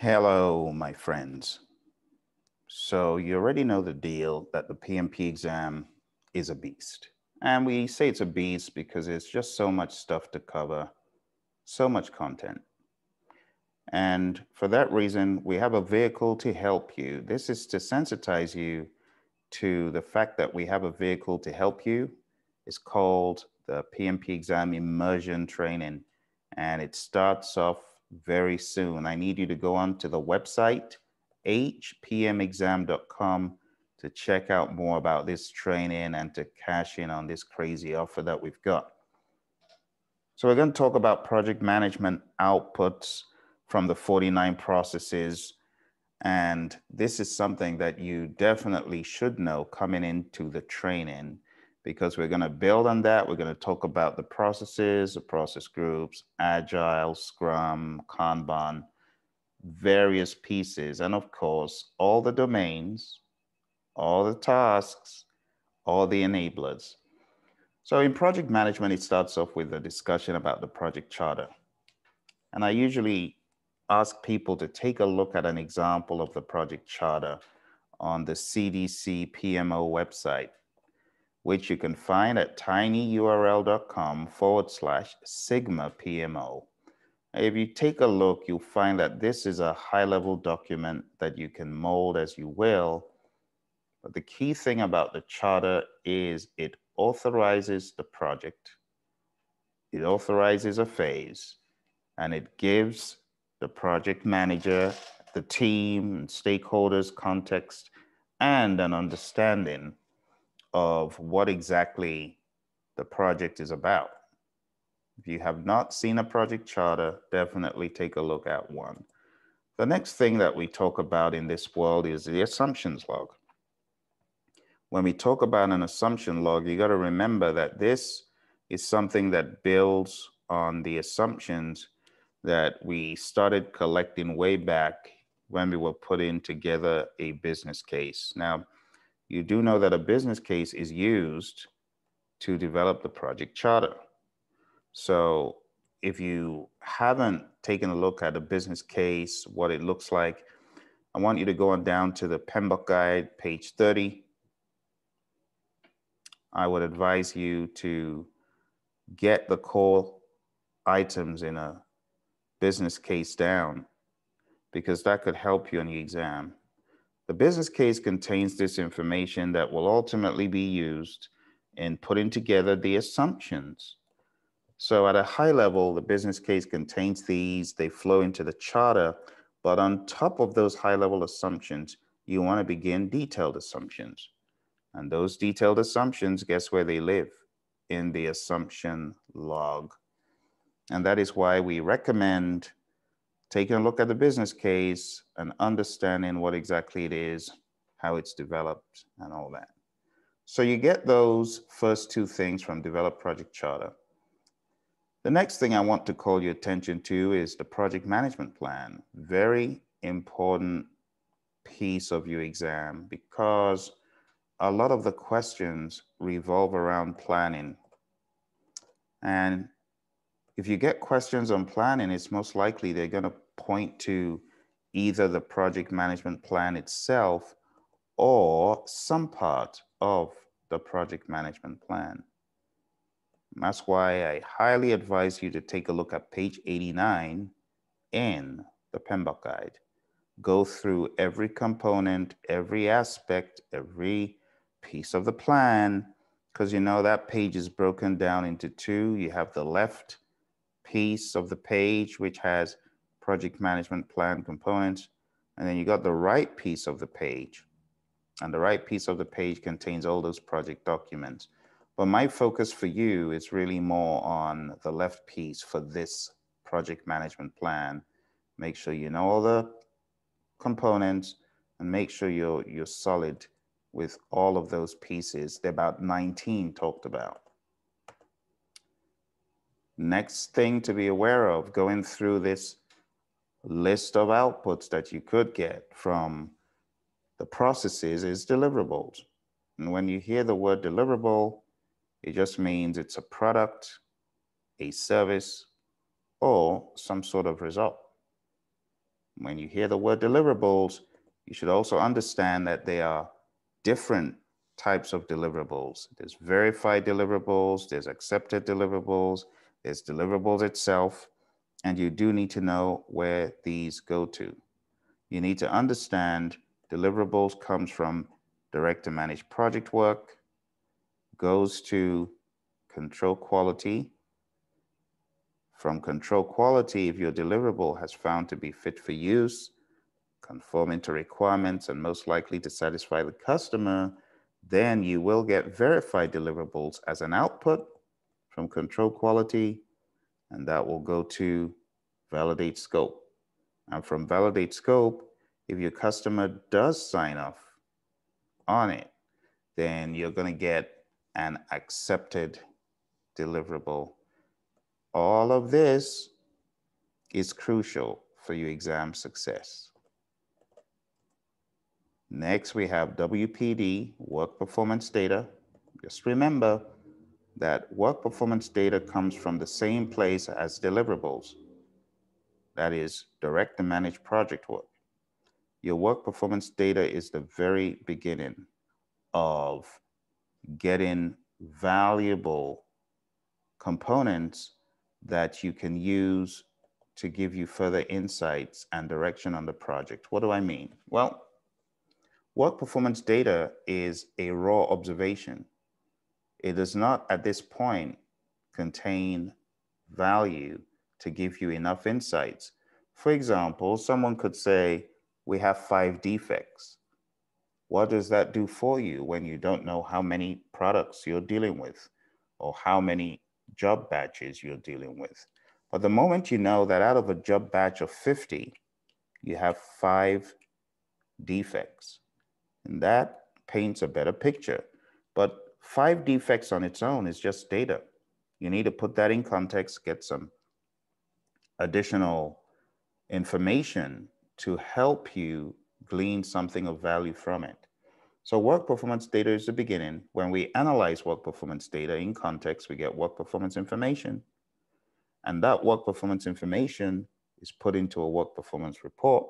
Hello, my friends. So you already know the deal that the PMP exam is a beast. And we say it's a beast because it's just so much stuff to cover, so much content. And for that reason, we have a vehicle to help you. This is to sensitize you to the fact that we have a vehicle to help you. It's called the PMP exam immersion training. And it starts off very soon. I need you to go onto the website, hpmexam.com, to check out more about this training and to cash in on this crazy offer that we've got. So we're going to talk about project management outputs from the 49 processes. And this is something that you definitely should know coming into the training because we're going to build on that. We're going to talk about the processes, the process groups, Agile, Scrum, Kanban, various pieces, and of course, all the domains, all the tasks, all the enablers. So in project management, it starts off with a discussion about the project charter. And I usually ask people to take a look at an example of the project charter on the CDC PMO website which you can find at tinyurl.com forward slash sigma PMO. If you take a look, you'll find that this is a high level document that you can mold as you will. But the key thing about the charter is it authorizes the project, it authorizes a phase, and it gives the project manager, the team, and stakeholders context and an understanding of what exactly the project is about. If you have not seen a project charter, definitely take a look at one. The next thing that we talk about in this world is the assumptions log. When we talk about an assumption log, you got to remember that this is something that builds on the assumptions that we started collecting way back when we were putting together a business case. Now, you do know that a business case is used to develop the project charter. So if you haven't taken a look at a business case, what it looks like, I want you to go on down to the PMBOK guide, page 30. I would advise you to get the core items in a business case down because that could help you on the exam. The business case contains this information that will ultimately be used in putting together the assumptions. So at a high level, the business case contains these, they flow into the charter, but on top of those high level assumptions, you wanna begin detailed assumptions. And those detailed assumptions, guess where they live? In the assumption log. And that is why we recommend taking a look at the business case and understanding what exactly it is, how it's developed, and all that. So you get those first two things from Develop Project Charter. The next thing I want to call your attention to is the project management plan. Very important piece of your exam because a lot of the questions revolve around planning. And if you get questions on planning, it's most likely they're going to point to either the project management plan itself or some part of the project management plan. And that's why I highly advise you to take a look at page 89 in the PMBOK guide. Go through every component, every aspect, every piece of the plan, because you know that page is broken down into two. You have the left piece of the page, which has project management plan components. And then you got the right piece of the page. And the right piece of the page contains all those project documents. But my focus for you is really more on the left piece for this project management plan. Make sure you know all the components and make sure you're, you're solid with all of those pieces. they are about 19 talked about. Next thing to be aware of going through this list of outputs that you could get from the processes is deliverables. And when you hear the word deliverable, it just means it's a product, a service, or some sort of result. When you hear the word deliverables, you should also understand that there are different types of deliverables. There's verified deliverables, there's accepted deliverables, is deliverables itself, and you do need to know where these go to. You need to understand deliverables comes from direct to manage project work, goes to control quality. From control quality, if your deliverable has found to be fit for use, conforming to requirements and most likely to satisfy the customer, then you will get verified deliverables as an output from control quality, and that will go to validate scope. And from validate scope, if your customer does sign off on it, then you're gonna get an accepted deliverable. All of this is crucial for your exam success. Next, we have WPD, work performance data. Just remember, that work performance data comes from the same place as deliverables, that is direct and managed project work. Your work performance data is the very beginning of getting valuable components that you can use to give you further insights and direction on the project. What do I mean? Well, work performance data is a raw observation it does not at this point contain value to give you enough insights. For example, someone could say, we have five defects. What does that do for you when you don't know how many products you're dealing with or how many job batches you're dealing with? But the moment you know that out of a job batch of 50, you have five defects, and that paints a better picture. But five defects on its own is just data. You need to put that in context, get some additional information to help you glean something of value from it. So work performance data is the beginning. When we analyze work performance data in context, we get work performance information. And that work performance information is put into a work performance report.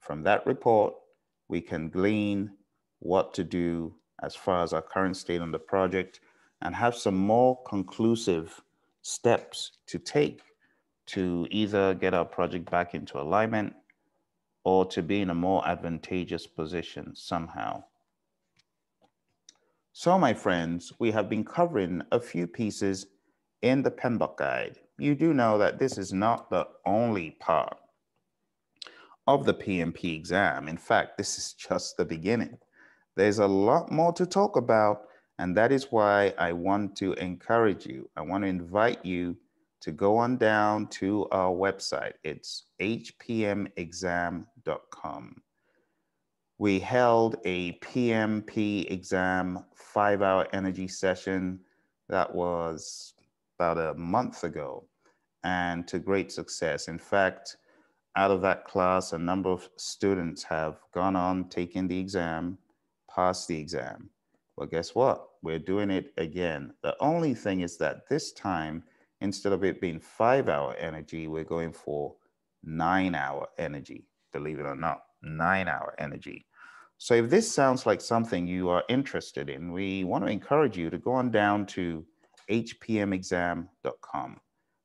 From that report, we can glean what to do as far as our current state on the project and have some more conclusive steps to take to either get our project back into alignment or to be in a more advantageous position somehow. So my friends, we have been covering a few pieces in the PMBOK guide. You do know that this is not the only part of the PMP exam. In fact, this is just the beginning. There's a lot more to talk about, and that is why I want to encourage you. I want to invite you to go on down to our website. It's hpmexam.com. We held a PMP exam five hour energy session that was about a month ago and to great success. In fact, out of that class, a number of students have gone on taking the exam pass the exam. Well, guess what? We're doing it again. The only thing is that this time, instead of it being five hour energy, we're going for nine hour energy, believe it or not, nine hour energy. So if this sounds like something you are interested in, we want to encourage you to go on down to hpmexam.com.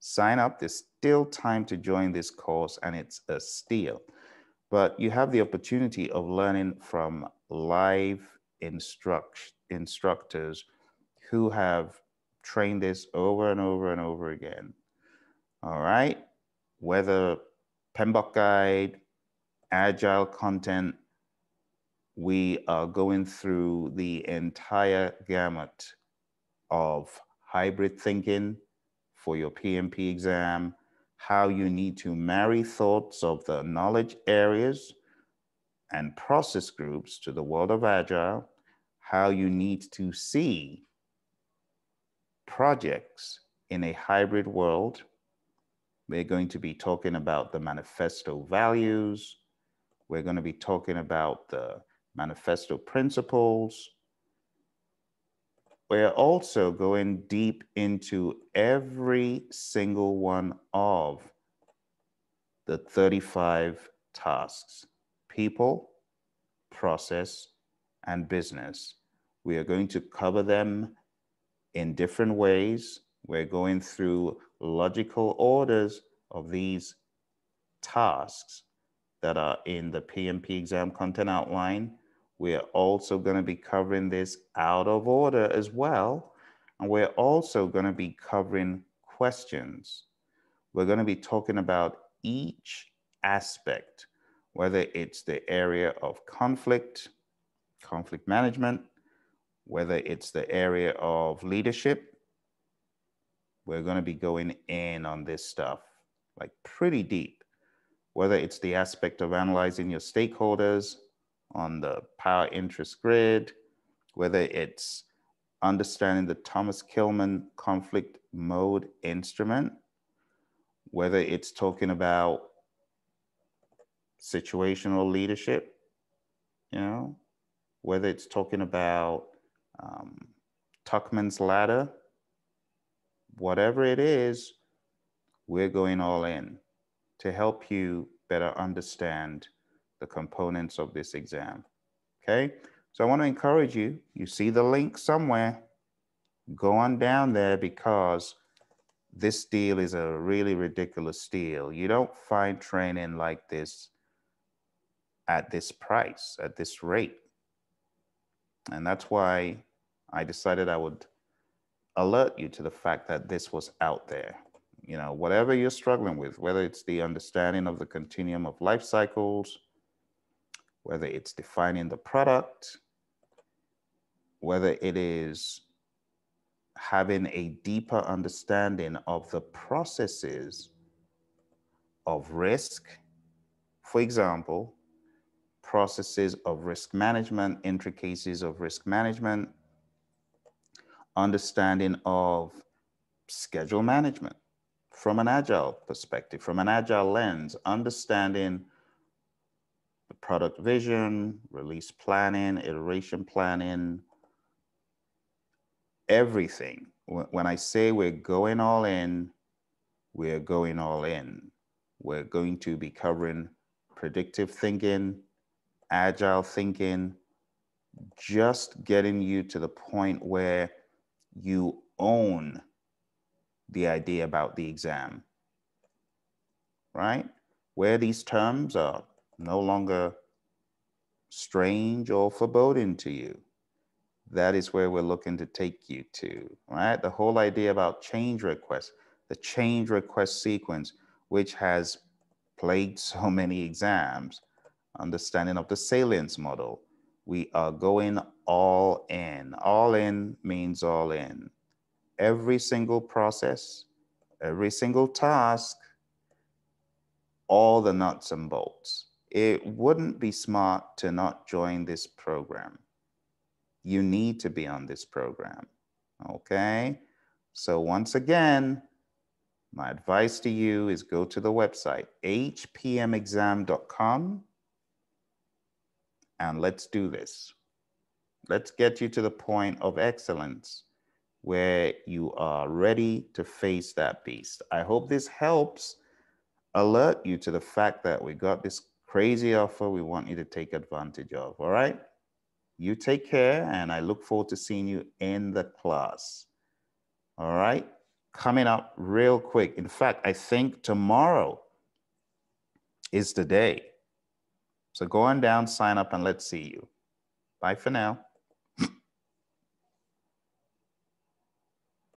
Sign up, there's still time to join this course and it's a steal. But you have the opportunity of learning from live instruct, instructors who have trained this over and over and over again. All right. Whether PMBOK guide, agile content, we are going through the entire gamut of hybrid thinking for your PMP exam, how you need to marry thoughts of the knowledge areas and process groups to the world of Agile, how you need to see projects in a hybrid world. We're going to be talking about the manifesto values. We're going to be talking about the manifesto principles. We're also going deep into every single one of the 35 tasks people, process, and business. We are going to cover them in different ways. We're going through logical orders of these tasks that are in the PMP exam content outline. We're also going to be covering this out of order as well. And we're also going to be covering questions. We're going to be talking about each aspect whether it's the area of conflict, conflict management, whether it's the area of leadership. We're going to be going in on this stuff, like pretty deep, whether it's the aspect of analyzing your stakeholders on the power interest grid, whether it's understanding the Thomas Kilman conflict mode instrument, whether it's talking about situational leadership, you know, whether it's talking about um, Tuckman's ladder, whatever it is, we're going all in to help you better understand the components of this exam. Okay, so I want to encourage you, you see the link somewhere, go on down there because this deal is a really ridiculous deal. You don't find training like this at this price, at this rate. And that's why I decided I would alert you to the fact that this was out there. You know, whatever you're struggling with, whether it's the understanding of the continuum of life cycles, whether it's defining the product, whether it is having a deeper understanding of the processes of risk. For example, processes of risk management, intricacies of risk management, understanding of schedule management from an agile perspective, from an agile lens, understanding the product vision, release planning, iteration planning, everything. When I say we're going all in, we're going all in. We're going to be covering predictive thinking, agile thinking, just getting you to the point where you own the idea about the exam, right? Where these terms are no longer strange or foreboding to you. That is where we're looking to take you to, right? The whole idea about change requests, the change request sequence, which has plagued so many exams, understanding of the salience model. We are going all in. All in means all in. Every single process, every single task, all the nuts and bolts. It wouldn't be smart to not join this program. You need to be on this program. Okay? So, once again, my advice to you is go to the website hpmexam.com and let's do this. Let's get you to the point of excellence where you are ready to face that beast. I hope this helps alert you to the fact that we got this crazy offer we want you to take advantage of. All right? You take care, and I look forward to seeing you in the class. All right? Coming up real quick. In fact, I think tomorrow is the day so go on down, sign up, and let's see you. Bye for now.